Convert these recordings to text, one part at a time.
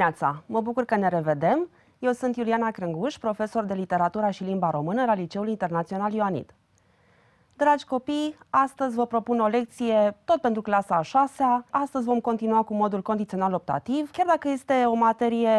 dimineața! Mă bucur că ne revedem. Eu sunt Iuliana Crânguș, profesor de literatura și limba română la Liceul Internațional Ioanid. Dragi copii, astăzi vă propun o lecție tot pentru clasa a șasea. Astăzi vom continua cu modul condițional optativ, chiar dacă este o materie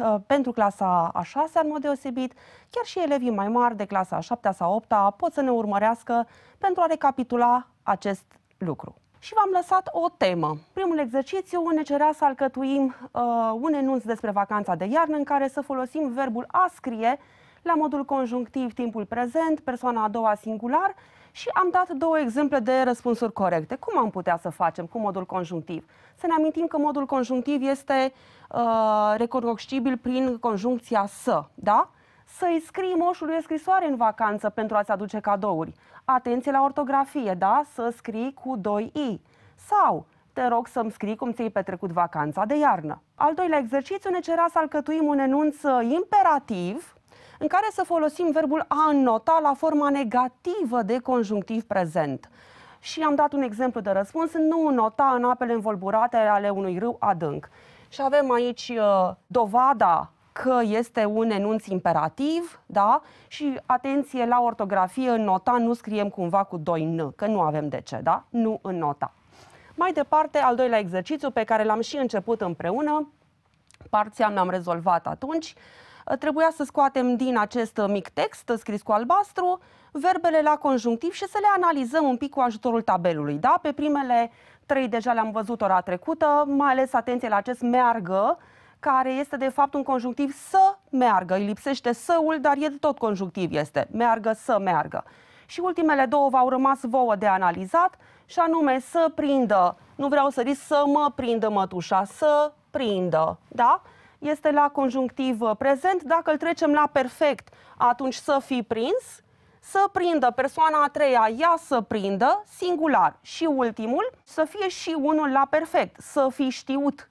uh, pentru clasa a șasea în mod deosebit, chiar și elevii mai mari de clasa a șaptea sau a opta pot să ne urmărească pentru a recapitula acest lucru și v-am lăsat o temă. Primul exercițiu ne cerea să alcătuim uh, un enunț despre vacanța de iarnă în care să folosim verbul a scrie la modul conjunctiv timpul prezent, persoana a doua singular și am dat două exemple de răspunsuri corecte. Cum am putea să facem cu modul conjunctiv? Să ne amintim că modul conjunctiv este uh, recunoscibil prin conjuncția să, da? Să-i scrii moșului o scrisoare în vacanță pentru a-ți aduce cadouri atenție la ortografie, da? Să scrii cu 2i. Sau, te rog să-mi scrii cum ți-ai petrecut vacanța de iarnă. Al doilea exercițiu ne cerea să alcătuim un enunț uh, imperativ în care să folosim verbul a înnota la forma negativă de conjunctiv prezent. Și am dat un exemplu de răspuns, nu nota în apele învolburate ale unui râu adânc. Și avem aici uh, dovada că este un enunț imperativ, da? Și atenție la ortografie, în nota nu scriem cumva cu 2 n, că nu avem de ce, da? Nu în nota. Mai departe, al doilea exercițiu pe care l-am și început împreună, parția mi am rezolvat atunci, trebuia să scoatem din acest mic text scris cu albastru verbele la conjunctiv și să le analizăm un pic cu ajutorul tabelului. Da? Pe primele trei deja le-am văzut ora trecută, mai ales atenție la acest meargă, care este de fapt un conjunctiv să meargă. Îi lipsește săul, dar e tot conjunctiv este. Meargă, să meargă. Și ultimele două v-au rămas vouă de analizat și anume să prindă, nu vreau să risc să mă prindă mătușa, să prindă, da? Este la conjunctiv uh, prezent. Dacă îl trecem la perfect, atunci să fi prins, să prindă persoana a treia, ea să prindă, singular. Și ultimul, să fie și unul la perfect, să fi știut,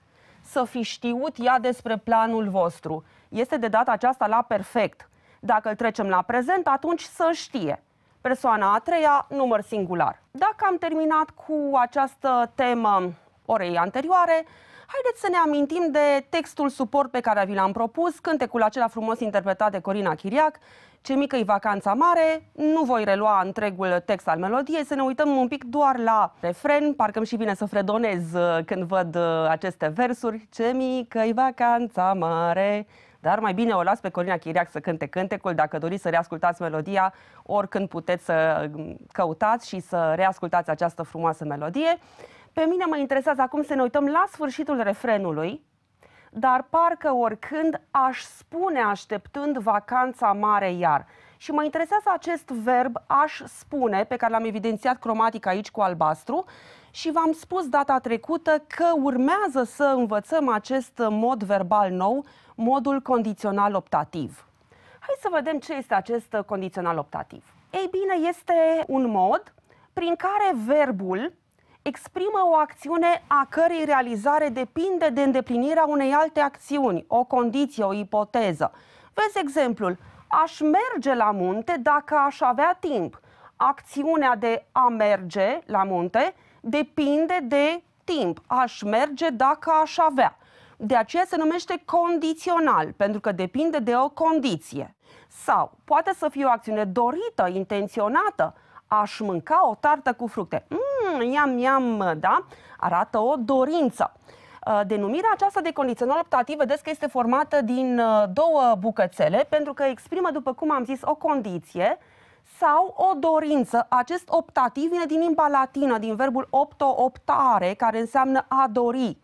să fi știut ea despre planul vostru. Este de data aceasta la perfect. Dacă îl trecem la prezent, atunci să știe. Persoana a treia, număr singular. Dacă am terminat cu această temă orei anterioare, haideți să ne amintim de textul suport pe care vi l-am propus, cântecul acela frumos interpretat de Corina Chiriac ce mică e vacanța mare, nu voi relua întregul text al melodiei, să ne uităm un pic doar la refren, parcă și bine să fredonez uh, când văd uh, aceste versuri. Ce mică e vacanța mare, dar mai bine o las pe Corina Chiriac să cânte cântecul. Dacă doriți să reascultați melodia, oricând puteți să um, căutați și să reascultați această frumoasă melodie. Pe mine mă interesează acum să ne uităm la sfârșitul refrenului, dar parcă oricând aș spune așteptând vacanța mare iar. Și mă interesează acest verb aș spune, pe care l-am evidențiat cromatic aici cu albastru, și v-am spus data trecută că urmează să învățăm acest mod verbal nou, modul condițional optativ. Hai să vedem ce este acest condițional optativ. Ei bine, este un mod prin care verbul exprimă o acțiune a cărei realizare depinde de îndeplinirea unei alte acțiuni, o condiție, o ipoteză. Vezi exemplul, aș merge la munte dacă aș avea timp. Acțiunea de a merge la munte depinde de timp. Aș merge dacă aș avea. De aceea se numește condițional, pentru că depinde de o condiție. Sau poate să fie o acțiune dorită, intenționată, aș mânca o tartă cu fructe. Mmm, iam, iam, da? Arată o dorință. Uh, denumirea aceasta de condițional optativ, vedeți că este formată din uh, două bucățele, pentru că exprimă, după cum am zis, o condiție sau o dorință. Acest optativ vine din limba latină, din verbul opto optare, care înseamnă a dori.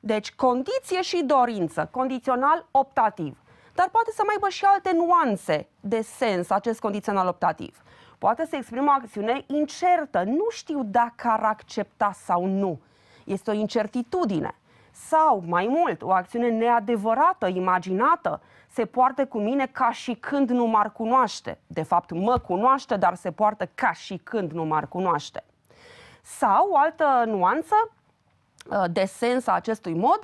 Deci, condiție și dorință, condițional optativ. Dar poate să mai aibă și alte nuanțe de sens acest condițional optativ poate să exprime o acțiune incertă. Nu știu dacă ar accepta sau nu. Este o incertitudine. Sau, mai mult, o acțiune neadevărată, imaginată, se poartă cu mine ca și când nu m-ar cunoaște. De fapt, mă cunoaște, dar se poartă ca și când nu m-ar cunoaște. Sau, o altă nuanță uh, de sens a acestui mod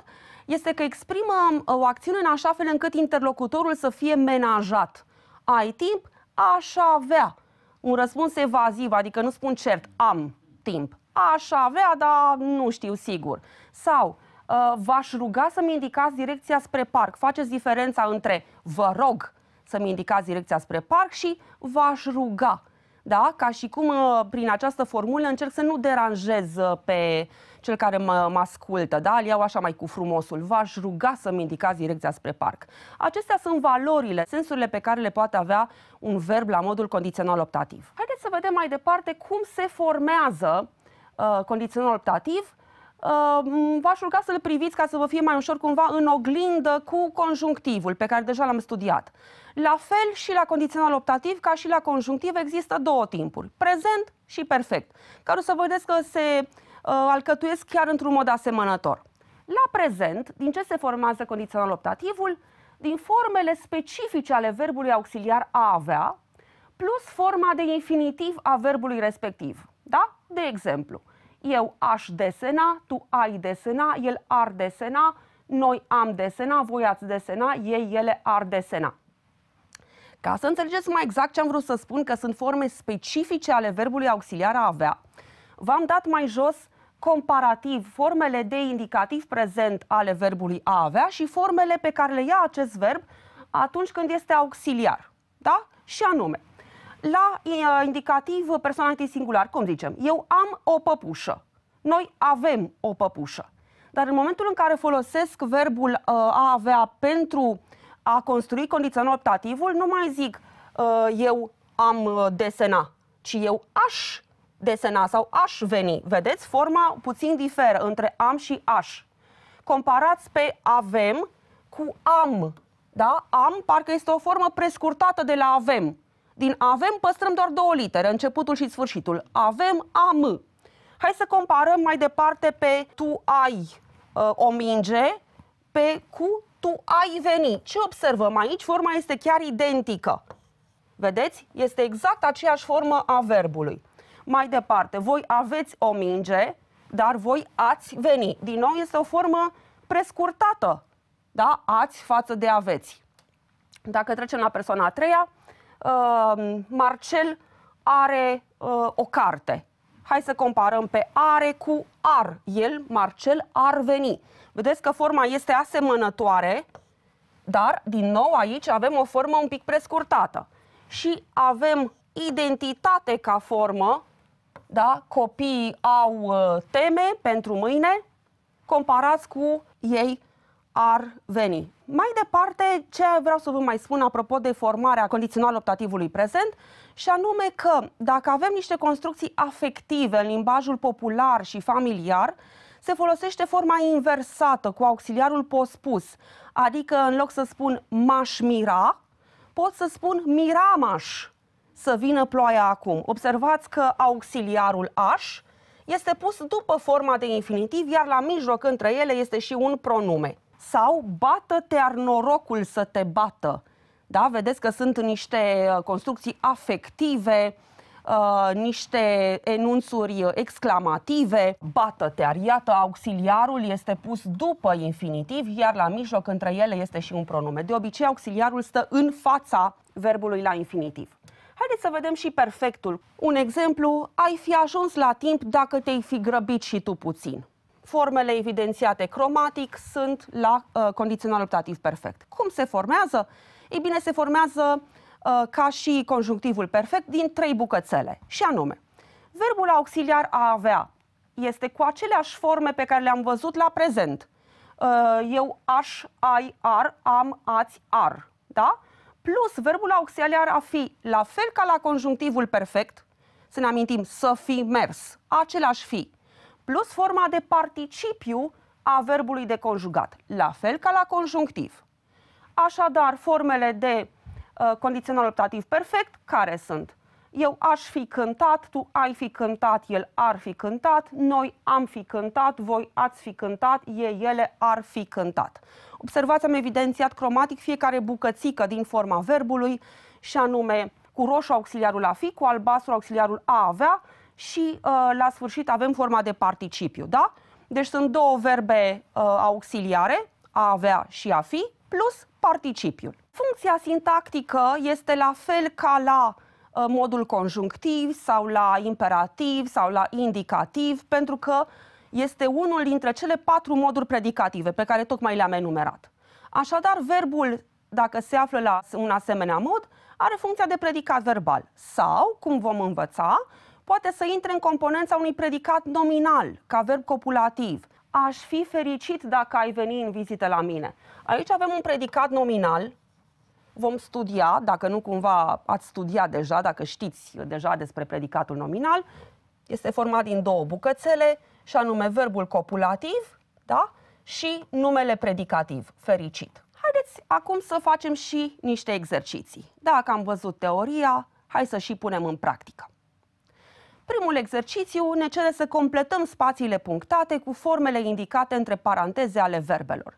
este că exprimă uh, o acțiune în așa fel încât interlocutorul să fie menajat. Ai timp? așa avea un răspuns evaziv, adică nu spun cert, am timp. Aș avea, dar nu știu sigur. Sau uh, v-aș ruga să-mi indicați direcția spre parc. Faceți diferența între vă rog să-mi indicați direcția spre parc și v-aș ruga. Da? Ca și cum uh, prin această formulă încerc să nu deranjez uh, pe uh, cel care mă, mă ascultă, da? îl iau așa mai cu frumosul, v-aș ruga să-mi indicați direcția spre parc. Acestea sunt valorile, sensurile pe care le poate avea un verb la modul condițional optativ. Haideți să vedem mai departe cum se formează uh, condițional optativ Uh, v-aș ruga să-l priviți ca să vă fie mai ușor cumva în oglindă cu conjunctivul pe care deja l-am studiat. La fel și la condițional optativ, ca și la conjunctiv, există două timpuri, prezent și perfect, care o să vedeți că se Uh, alcătuiesc chiar într-un mod asemănător. La prezent, din ce se formează condițional optativul? Din formele specifice ale verbului auxiliar a avea, plus forma de infinitiv a verbului respectiv. Da? De exemplu, eu aș desena, tu ai desena, el ar desena, noi am desena, voi ați desena, ei, ele ar desena. Ca să înțelegeți mai exact ce am vrut să spun, că sunt forme specifice ale verbului auxiliar a avea, v-am dat mai jos comparativ formele de indicativ prezent ale verbului a avea și formele pe care le ia acest verb atunci când este auxiliar. Da? Și anume, la indicativ personalitic singular, cum zicem, eu am o păpușă, noi avem o păpușă. Dar în momentul în care folosesc verbul uh, a avea pentru a construi condițional optativul, nu mai zic uh, eu am ă, desena, ci eu aș desena sau aș veni. Vedeți, forma puțin diferă între am și aș. Comparați pe avem cu am. Da? Am parcă este o formă prescurtată de la avem. Din avem păstrăm doar două litere, începutul și sfârșitul. Avem, am. Hai să comparăm mai departe pe tu ai uh, o minge, pe cu tu ai veni. Ce observăm aici? Forma este chiar identică. Vedeți? Este exact aceeași formă a verbului mai departe. Voi aveți o minge, dar voi ați veni. Din nou, este o formă prescurtată. Da? Ați față de aveți. Dacă trecem la persoana a treia, uh, Marcel are uh, o carte. Hai să comparăm pe are cu ar. El, Marcel, ar veni. Vedeți că forma este asemănătoare, dar, din nou, aici avem o formă un pic prescurtată. Și avem identitate ca formă, da? copiii au uh, teme pentru mâine, comparați cu ei ar veni. Mai departe, ce vreau să vă mai spun apropo de formarea condițională optativului prezent, și anume că dacă avem niște construcții afective în limbajul popular și familiar, se folosește forma inversată cu auxiliarul pospus, adică în loc să spun m-aș mira, pot să spun miramaș, să vină ploaia acum. Observați că auxiliarul aș este pus după forma de infinitiv, iar la mijloc între ele este și un pronume. Sau bată-te ar norocul să te bată. Da? Vedeți că sunt niște uh, construcții afective, Uh, niște enunțuri uh, exclamative, bată-te, iată auxiliarul este pus după infinitiv, iar la mijloc între ele este și un pronume. De obicei, auxiliarul stă în fața verbului la infinitiv. Haideți să vedem și perfectul. Un exemplu, ai fi ajuns la timp dacă te-ai fi grăbit și tu puțin. Formele evidențiate cromatic sunt la uh, condițional optativ perfect. Cum se formează? Ei bine, se formează uh, ca și conjunctivul perfect din trei bucățele, și anume, verbul auxiliar a avea este cu aceleași forme pe care le-am văzut la prezent. Uh, eu aș, ai, ar, am, ați, ar. Da? plus verbul auxiliar a fi, la fel ca la conjunctivul perfect, să ne amintim, să fi mers, același fi, plus forma de participiu a verbului de conjugat, la fel ca la conjunctiv. Așadar, formele de uh, condițional optativ perfect, care sunt? eu aș fi cântat, tu ai fi cântat, el ar fi cântat, noi am fi cântat, voi ați fi cântat, ei, ele ar fi cântat. Observați, am evidențiat cromatic fiecare bucățică din forma verbului și anume cu roșu auxiliarul a fi, cu albastru auxiliarul a avea și uh, la sfârșit avem forma de participiu, da? Deci sunt două verbe uh, auxiliare, a avea și a fi, plus participiul. Funcția sintactică este la fel ca la Uh, modul conjunctiv sau la imperativ sau la indicativ, pentru că este unul dintre cele patru moduri predicative pe care tocmai le-am enumerat. Așadar, verbul, dacă se află la un asemenea mod, are funcția de predicat verbal sau, cum vom învăța, poate să intre în componența unui predicat nominal, ca verb copulativ. Aș fi fericit dacă ai veni în vizită la mine. Aici avem un predicat nominal vom studia, dacă nu cumva ați studiat deja, dacă știți deja despre predicatul nominal, este format din două bucățele, și anume verbul copulativ da? și numele predicativ, fericit. Haideți acum să facem și niște exerciții. Dacă am văzut teoria, hai să și punem în practică. Primul exercițiu ne cere să completăm spațiile punctate cu formele indicate între paranteze ale verbelor.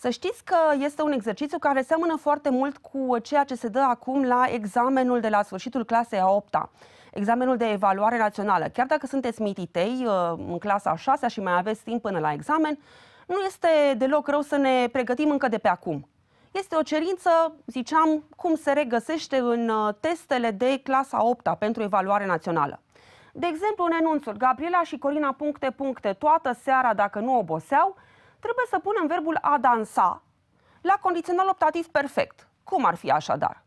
Să știți că este un exercițiu care seamănă foarte mult cu ceea ce se dă acum la examenul de la sfârșitul clasei a 8 -a examenul de evaluare națională. Chiar dacă sunteți mititei uh, în clasa a 6 și mai aveți timp până la examen, nu este deloc rău să ne pregătim încă de pe acum. Este o cerință, ziceam, cum se regăsește în uh, testele de clasa 8 -a pentru evaluare națională. De exemplu, în enunțuri, Gabriela și Corina puncte puncte toată seara dacă nu oboseau, trebuie să punem verbul a dansa la condițional optativ perfect. Cum ar fi așadar?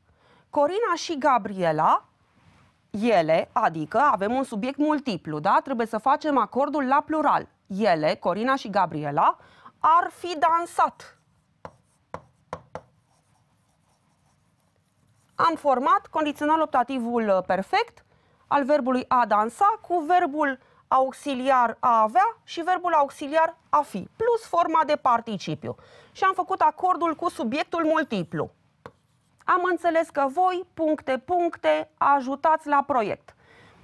Corina și Gabriela, ele, adică avem un subiect multiplu, da? Trebuie să facem acordul la plural. Ele, Corina și Gabriela, ar fi dansat. Am format condițional optativul perfect al verbului a dansa cu verbul auxiliar a avea și verbul auxiliar a fi, plus forma de participiu. Și am făcut acordul cu subiectul multiplu. Am înțeles că voi, puncte, puncte, ajutați la proiect.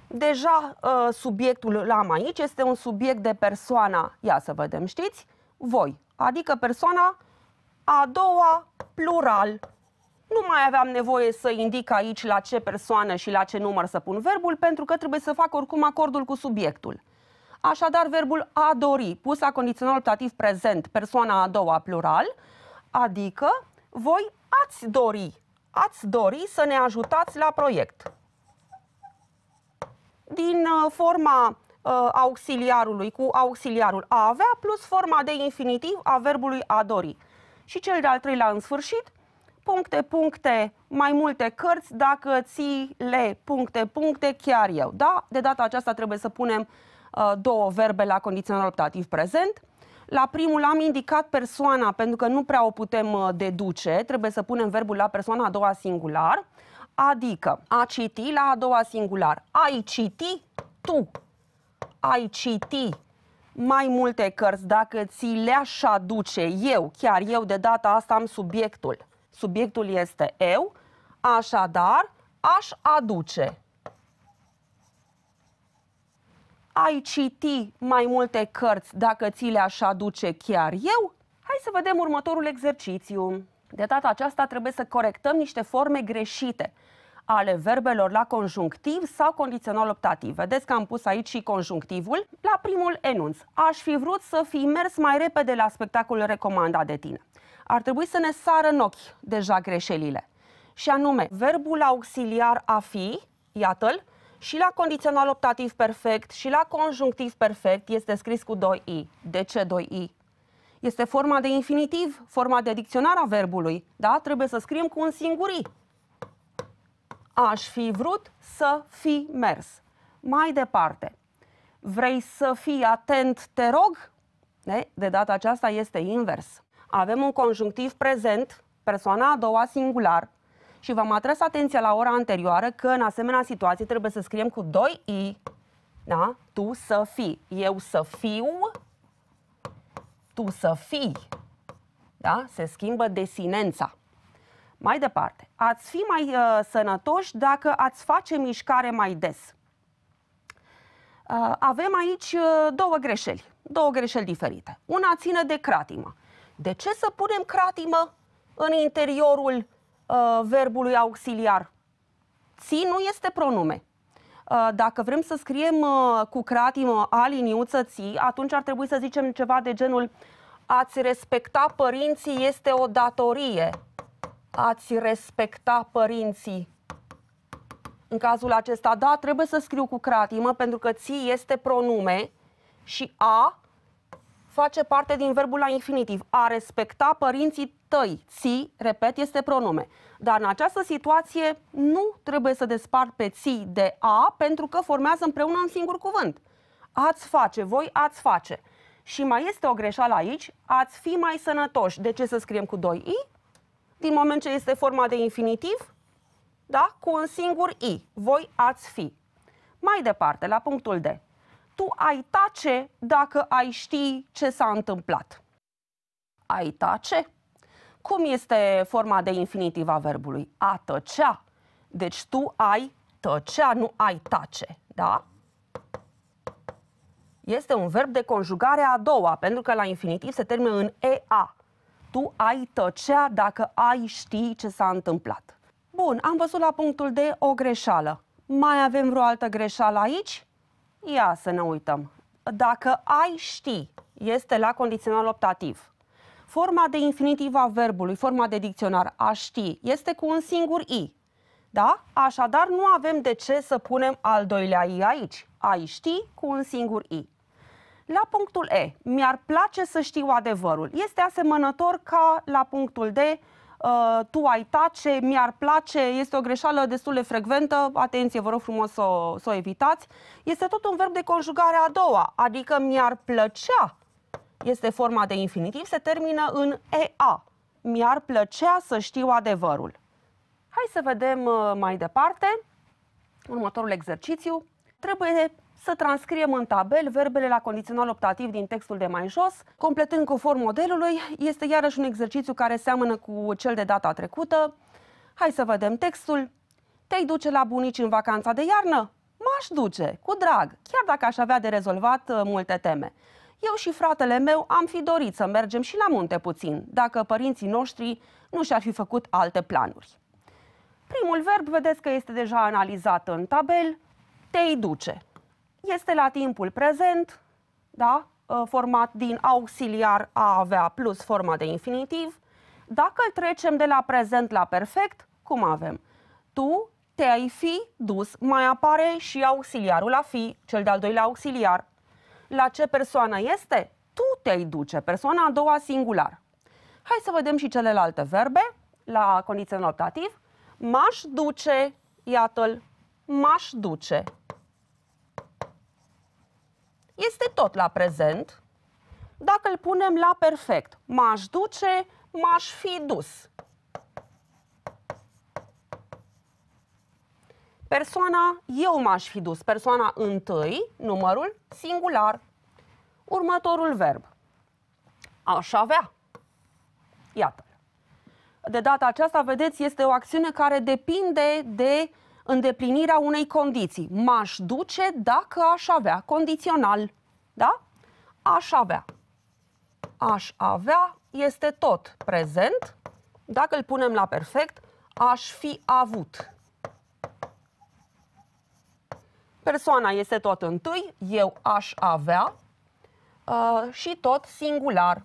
Deja uh, subiectul l-am aici, este un subiect de persoana, ia să vedem, știți? Voi, adică persoana a doua plural nu mai aveam nevoie să indic aici la ce persoană și la ce număr să pun verbul, pentru că trebuie să fac oricum acordul cu subiectul. Așadar, verbul a dori, pus la condițional optativ prezent, persoana a doua plural, adică voi ați dori, ați dori să ne ajutați la proiect. Din uh, forma uh, auxiliarului cu auxiliarul a avea plus forma de infinitiv a verbului a dori. Și cel de-al treilea în sfârșit, puncte, puncte, mai multe cărți, dacă ții le puncte, puncte, chiar eu. Da? De data aceasta trebuie să punem uh, două verbe la condițional optativ prezent. La primul am indicat persoana, pentru că nu prea o putem uh, deduce, trebuie să punem verbul la persoana a doua singular, adică a citi la a doua singular. Ai citi tu, ai citi mai multe cărți dacă ți le-aș aduce eu, chiar eu de data asta am subiectul subiectul este eu, așadar aș aduce. Ai citi mai multe cărți dacă ți le-aș aduce chiar eu? Hai să vedem următorul exercițiu. De data aceasta trebuie să corectăm niște forme greșite ale verbelor la conjunctiv sau condițional optativ. Vedeți că am pus aici și conjunctivul. La primul enunț, aș fi vrut să fi mers mai repede la spectacolul recomandat de tine ar trebui să ne sară în ochi deja greșelile. Și anume, verbul auxiliar a fi, iată-l, și la condițional optativ perfect și la conjunctiv perfect este scris cu 2i. De ce 2i? Este forma de infinitiv, forma de dicționar a verbului, da? Trebuie să scriem cu un singur i. Aș fi vrut să fi mers. Mai departe, vrei să fii atent, te rog? De data aceasta este invers. Avem un conjunctiv prezent, persoana a doua singular, și v-am atras atenția la ora anterioară că în asemenea situație trebuie să scriem cu 2 i, da? Tu să fii, eu să fiu, tu să fii. Da? Se schimbă desinența. Mai departe, ați fi mai uh, sănătoși dacă ați face mișcare mai des. Uh, avem aici uh, două greșeli, două greșeli diferite. Una ține de cratimă. Uh, de ce să punem cratimă în interiorul uh, verbului auxiliar? Ți nu este pronume. Uh, dacă vrem să scriem uh, cu cratimă aliniuță ții, atunci ar trebui să zicem ceva de genul ați respecta părinții este o datorie. Ați respecta părinții. În cazul acesta, da, trebuie să scriu cu cratimă pentru că ții este pronume și a face parte din verbul la infinitiv. A respecta părinții tăi, ți, repet, este pronume. Dar în această situație nu trebuie să despart pe ți de a pentru că formează împreună un singur cuvânt. Ați face, voi ați face. Și mai este o greșeală aici, ați fi mai sănătoși. De ce să scriem cu 2 i? Din moment ce este forma de infinitiv, da? Cu un singur i. Voi ați fi. Mai departe, la punctul D tu ai tace dacă ai ști ce s-a întâmplat. Ai tace? Cum este forma de infinitiv a verbului? A tăcea. Deci tu ai tăcea, nu ai tace. Da? Este un verb de conjugare a doua, pentru că la infinitiv se termină în EA. Tu ai tăcea dacă ai ști ce s-a întâmplat. Bun, am văzut la punctul de o greșeală. Mai avem vreo altă greșeală aici? Ia să ne uităm. Dacă ai ști este la condițional optativ, forma de infinitiv a verbului, forma de dicționar a ști, este cu un singur i. Da? Așadar, nu avem de ce să punem al doilea i aici. Ai ști cu un singur i. La punctul E, mi-ar place să știu adevărul. Este asemănător ca la punctul D, Uh, tu ai tace, mi-ar place, este o greșeală destul de frecventă, atenție, vă rog frumos să, să o evitați, este tot un verb de conjugare a doua, adică mi-ar plăcea, este forma de infinitiv, se termină în EA. Mi-ar plăcea să știu adevărul. Hai să vedem uh, mai departe următorul exercițiu. Trebuie să transcriem în tabel verbele la condițional optativ din textul de mai jos. Completând conform modelului, este iarăși un exercițiu care seamănă cu cel de data trecută. Hai să vedem textul. Te-ai duce la bunici în vacanța de iarnă? M-aș duce, cu drag, chiar dacă aș avea de rezolvat uh, multe teme. Eu și fratele meu am fi dorit să mergem și la munte puțin, dacă părinții noștri nu și-ar fi făcut alte planuri. Primul verb, vedeți că este deja analizat în tabel, te-i duce este la timpul prezent, da? Ă, format din auxiliar a avea plus forma de infinitiv. Dacă îl trecem de la prezent la perfect, cum avem? Tu te-ai fi dus, mai apare și auxiliarul a fi, cel de-al doilea auxiliar. La ce persoană este? Tu te-ai duce, persoana a doua singular. Hai să vedem și celelalte verbe la condițional optativ. M-aș duce, iată-l, m-aș duce, este tot la prezent. Dacă îl punem la perfect, m-aș duce, m-aș fi dus. Persoana eu m-aș fi dus, persoana întâi, numărul singular. Următorul verb. Aș avea. Iată. De data aceasta, vedeți, este o acțiune care depinde de îndeplinirea unei condiții. M-aș duce dacă aș avea, condițional, da? Aș avea. Aș avea este tot prezent. Dacă îl punem la perfect, aș fi avut. Persoana este tot întâi, eu aș avea uh, și tot singular.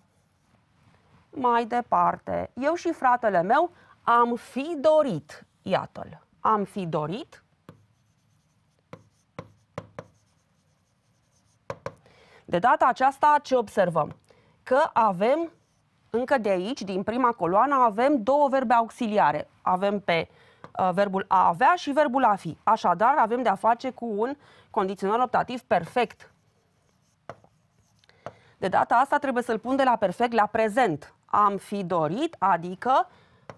Mai departe, eu și fratele meu am fi dorit, iată-l am fi dorit. De data aceasta ce observăm? Că avem încă de aici, din prima coloană, avem două verbe auxiliare. Avem pe uh, verbul a avea și verbul a fi. Așadar, avem de a face cu un condițional optativ perfect. De data asta trebuie să-l pun de la perfect la prezent. Am fi dorit, adică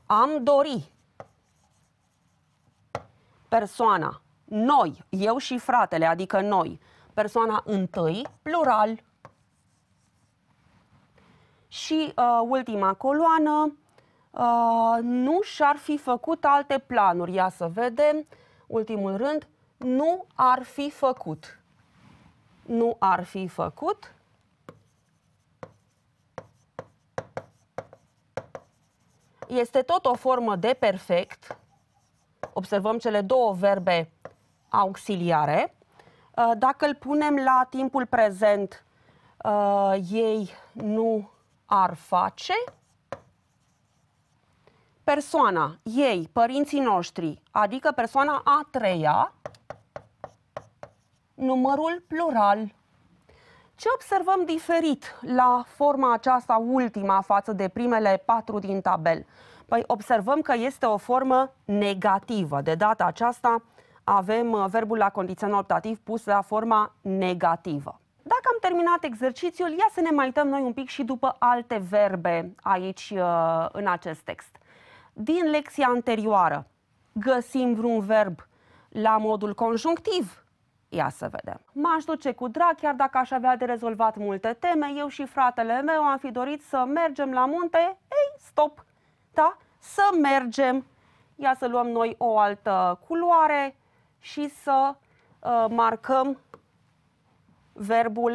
am dori persoana, noi, eu și fratele, adică noi, persoana întâi, plural. Și uh, ultima coloană, uh, nu și-ar fi făcut alte planuri. Ia să vedem, ultimul rând, nu ar fi făcut. Nu ar fi făcut. Este tot o formă de perfect, observăm cele două verbe auxiliare. Uh, dacă îl punem la timpul prezent, uh, ei nu ar face. Persoana, ei, părinții noștri, adică persoana a treia, numărul plural. Ce observăm diferit la forma aceasta ultima față de primele patru din tabel? Păi observăm că este o formă negativă. De data aceasta avem uh, verbul la condițional optativ pus la forma negativă. Dacă am terminat exercițiul, ia să ne mai uităm noi un pic și după alte verbe aici uh, în acest text. Din lecția anterioară, găsim vreun verb la modul conjunctiv? Ia să vedem. M-aș duce cu drag, chiar dacă aș avea de rezolvat multe teme, eu și fratele meu am fi dorit să mergem la munte, ei, stop! dreapta, să mergem, ia să luăm noi o altă culoare și să uh, marcăm verbul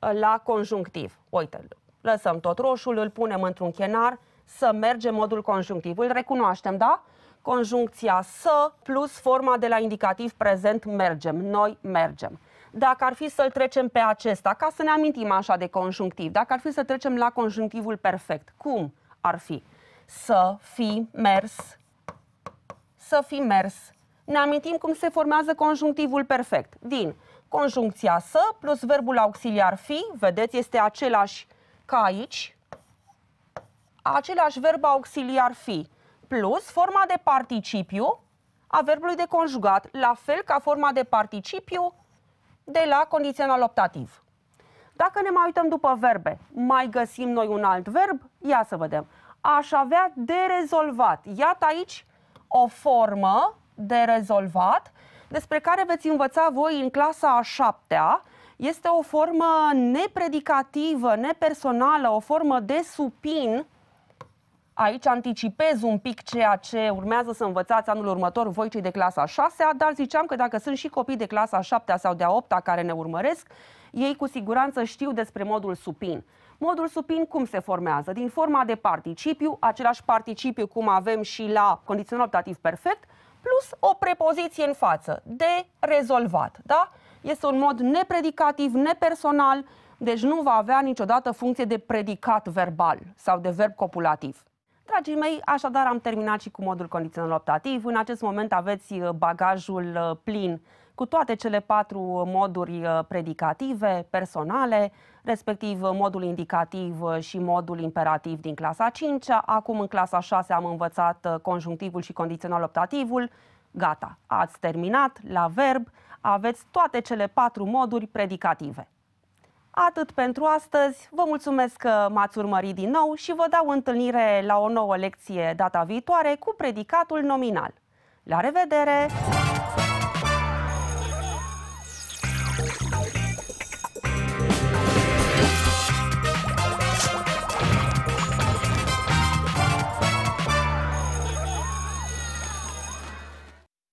uh, la conjunctiv. Uite, lăsăm tot roșul, îl punem într-un chenar, să mergem modul conjunctiv. Îl recunoaștem, da? Conjuncția să plus forma de la indicativ prezent mergem, noi mergem. Dacă ar fi să-l trecem pe acesta, ca să ne amintim așa de conjunctiv, dacă ar fi să trecem la conjunctivul perfect, cum ar fi? să fi mers, să fi mers. Ne amintim cum se formează conjunctivul perfect. Din conjuncția să plus verbul auxiliar fi, vedeți, este același ca aici, același verb auxiliar fi, plus forma de participiu a verbului de conjugat, la fel ca forma de participiu de la condițional optativ. Dacă ne mai uităm după verbe, mai găsim noi un alt verb? Ia să vedem aș avea de rezolvat. Iată aici o formă de rezolvat despre care veți învăța voi în clasa a șaptea. Este o formă nepredicativă, nepersonală, o formă de supin. Aici anticipez un pic ceea ce urmează să învățați anul următor voi cei de clasa 6 -a, dar ziceam că dacă sunt și copii de clasa 7 -a sau de a 8 care ne urmăresc, ei cu siguranță știu despre modul supin. Modul supin cum se formează? Din forma de participiu, același participiu cum avem și la condițional optativ perfect, plus o prepoziție în față, de rezolvat. Da? Este un mod nepredicativ, nepersonal, deci nu va avea niciodată funcție de predicat verbal sau de verb copulativ. Dragii mei, așadar am terminat și cu modul condițional optativ. În acest moment aveți uh, bagajul uh, plin cu toate cele patru moduri uh, predicative, personale, respectiv modul indicativ și modul imperativ din clasa 5 -a. Acum în clasa 6 am învățat conjunctivul și condițional optativul. Gata, ați terminat la verb, aveți toate cele patru moduri predicative. Atât pentru astăzi. Vă mulțumesc că m-ați urmărit din nou și vă dau întâlnire la o nouă lecție data viitoare cu predicatul nominal. La revedere!